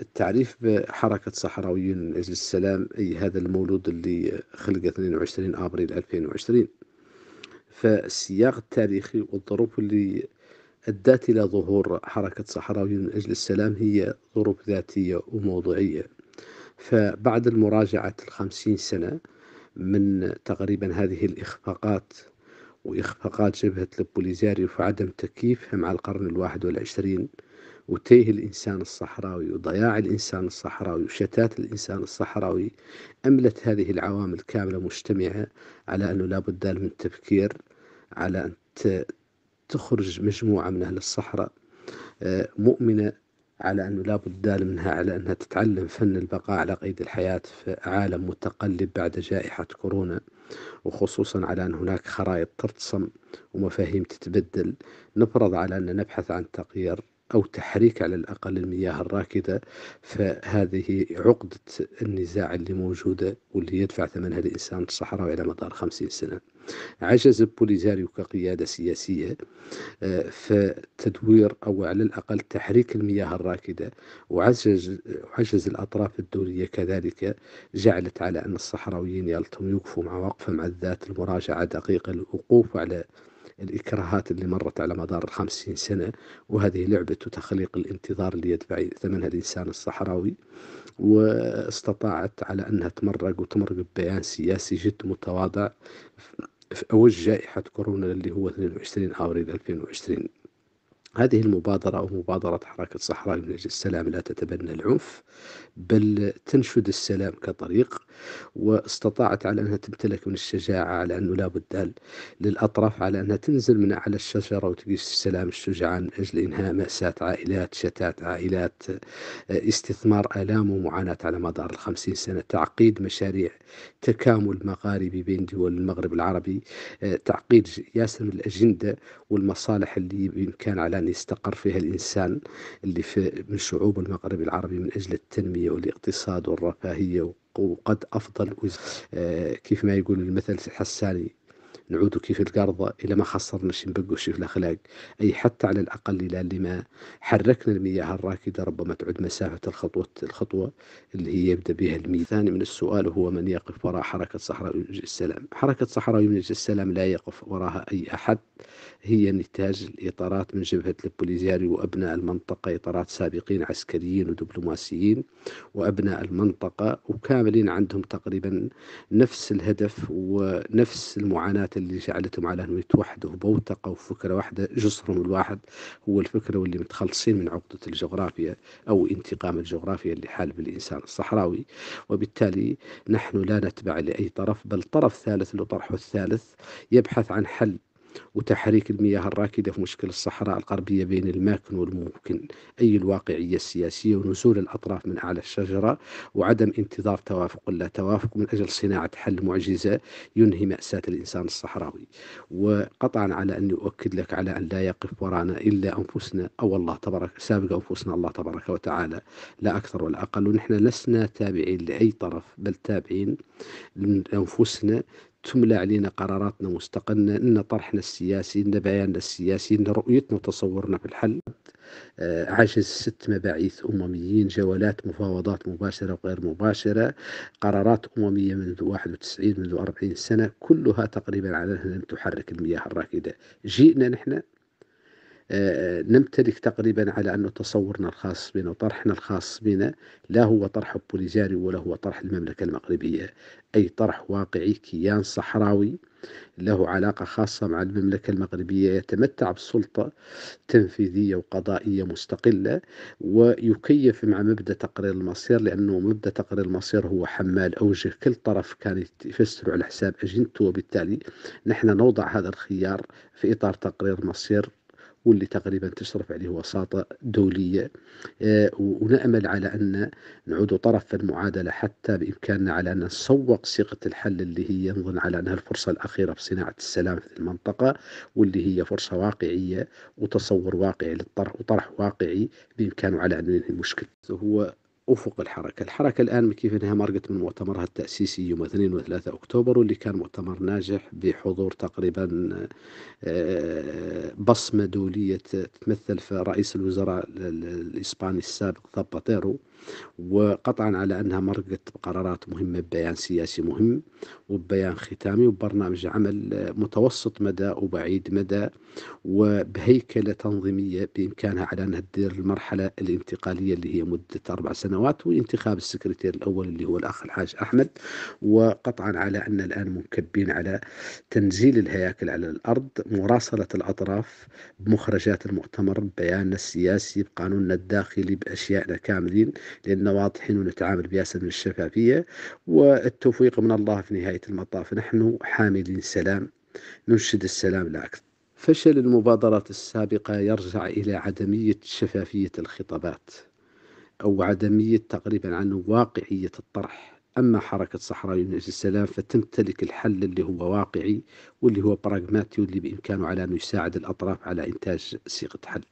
التعريف بحركة صحراويين من أجل السلام أي هذا المولود اللي خلق 22 أبريل 2020 فالسياق التاريخي والظروف اللي أدت إلى ظهور حركة صحراويين من أجل السلام هي ظروف ذاتية وموضوعية فبعد المراجعة الخمسين سنة من تقريبا هذه الإخفاقات وإخفاقات جبهة البوليزاريو وعدم تكييفها مع القرن الواحد والعشرين وتيه الإنسان الصحراوي وضياع الإنسان الصحراوي وشتات الإنسان الصحراوي أملت هذه العوامل كاملة مجتمعة على أنه لابد من التفكير على أن تخرج مجموعة من أهل الصحراء آه، مؤمنة على أنه لابد منها على أنها تتعلم فن البقاء على قيد الحياة في عالم متقلب بعد جائحة كورونا وخصوصا على أن هناك خرائط ترتسم ومفاهيم تتبدل نفرض على أن نبحث عن تغيير أو تحريك على الأقل المياه الراكدة فهذه عقدة النزاع اللي موجودة واللي يدفع ثمنها الإنسان الصحراوي على مدار خمسين سنة عجز بوليزاريو كقيادة سياسية آه، فتدوير أو على الأقل تحريك المياه الراكدة وعجز, وعجز الأطراف الدولية كذلك جعلت على أن الصحراويين يلتم يوقفوا مع وقفة مع الذات المراجعة دقيقة للوقوف على الإكراهات اللي مرت على مدار الخمسين سنة وهذه لعبة تخليق الانتظار اللي يدفع ثمنها الإنسان الصحراوي واستطاعت على أنها تمرق وتمرق ببيان سياسي جد متواضع في أول جائحة كورونا اللي هو 22 أبريل 2020 هذه المبادرة أو مبادرة حركة صحراء من أجل السلام لا تتبنى العنف بل تنشد السلام كطريق واستطاعت على أنها تمتلك من الشجاعة على أنه لا بد للأطراف على أنها تنزل من أعلى الشجرة وتقيس السلام الشجعان من أجل إنهاء مأساة عائلات شتات عائلات استثمار آلام ومعاناة على مدار الخمسين سنة تعقيد مشاريع تكامل مغاربي بين دول المغرب العربي تعقيد ياسر الأجندة والمصالح اللي بإمكان على مكان يستقر فيها الإنسان اللي في من شعوب المغرب العربي من أجل التنمية والاقتصاد والرفاهية وقد أفضل آه، كيف ما يقول المثل الحساني نعود كيف القرضة إلى ما خسرنا شي نبقوا شي في الأخلاق أي حتى على الأقل إلى اللي ما حركنا المياه الراكدة ربما تعد مسافة الخطوة الخطوة اللي هي يبدأ بها الميزان من السؤال هو من يقف وراء حركة صحراء ينجز السلام حركة صحراء ينجز السلام لا يقف وراها أي أحد هي نتاج الإطارات من جبهة البوليزاري وأبناء المنطقة إطارات سابقين عسكريين ودبلوماسيين وأبناء المنطقة وكاملين عندهم تقريبا نفس الهدف ونفس المعاناة اللي جعلتهم على أنهم يتوحدوا بوتقة وفكرة واحدة جسرهم الواحد هو الفكرة واللي متخلصين من عقدة الجغرافيا أو انتقام الجغرافيا اللي حال بالإنسان الصحراوي وبالتالي نحن لا نتبع لأي طرف بل طرف ثالث له طرحه الثالث يبحث عن حل وتحريك المياه الراكدة في مشكل الصحراء الغربية بين الماكن والممكن أي الواقعية السياسية ونزول الأطراف من أعلى الشجرة وعدم انتظار توافق لا توافق من أجل صناعة حل معجزة ينهي مأساة الإنسان الصحراوي وقطعا على أني أؤكد لك على أن لا يقف ورانا إلا أنفسنا أو الله تبارك سابق أنفسنا الله تبارك وتعالى لا أكثر ولا أقل ونحن لسنا تابعين لأي طرف بل تابعين لأنفسنا تملى علينا قراراتنا مستقلنا ان طرحنا السياسي ان بياننا السياسي ان رؤيتنا وتصورنا في الحل آه، عجز ست مباعيث أمميين جولات مفاوضات مباشرة وغير مباشرة قرارات أممية منذ 91 منذ 40 سنة كلها تقريبا على أنها لم تحرك المياه الراكدة جئنا نحن نمتلك تقريبا على أن تصورنا الخاص بنا وطرحنا الخاص بنا لا هو طرح بوليزاري ولا هو طرح المملكة المغربية أي طرح واقعي كيان صحراوي له علاقة خاصة مع المملكة المغربية يتمتع بسلطة تنفيذية وقضائية مستقلة ويكيف مع مبدأ تقرير المصير لأنه مبدأ تقرير المصير هو حمال أوجه كل طرف كان يفسر على حساب أجنته وبالتالي نحن نوضع هذا الخيار في إطار تقرير مصير واللي تقريبا تشرف عليه وساطة دولية آه، ونأمل على أن نعود طرف في المعادلة حتى بإمكاننا على أن نسوق صيغة الحل اللي هي نظن على أنها الفرصة الأخيرة في صناعة السلام في المنطقة واللي هي فرصة واقعية وتصور واقعي للطرح وطرح واقعي بإمكانه على أن ينهي المشكلة هو افق الحركه، الحركه الان كيف انها مرقت من مؤتمرها التاسيسي يوم 2 و 3 اكتوبر واللي كان مؤتمر ناجح بحضور تقريبا آه، بصمه دوليه تتمثل في رئيس الوزراء الاسباني السابق زاباتيرو وقطعا على أنها مرقت بقرارات مهمة ببيان سياسي مهم وببيان ختامي وبرنامج عمل متوسط مدى وبعيد مدى وبهيكلة تنظيمية بإمكانها على أنها تدير المرحلة الانتقالية اللي هي مدة أربع سنوات وانتخاب السكرتير الأول اللي هو الأخ الحاج أحمد وقطعا على أن الآن منكبين على تنزيل الهياكل على الأرض مراسلة الأطراف بمخرجات المؤتمر ببياننا السياسي بقانوننا الداخلي بأشيائنا كاملين لاننا واضحين ونتعامل بياسر من الشفافية والتوفيق من الله في نهاية المطاف نحن حاملين السلام ننشد السلام لا أكثر فشل المبادرات السابقة يرجع إلى عدمية شفافية الخطابات أو عدمية تقريبا عن واقعية الطرح أما حركة صحراء يونس السلام فتمتلك الحل اللي هو واقعي واللي هو براغماتي واللي بإمكانه على ان يساعد الأطراف على إنتاج صيغة حل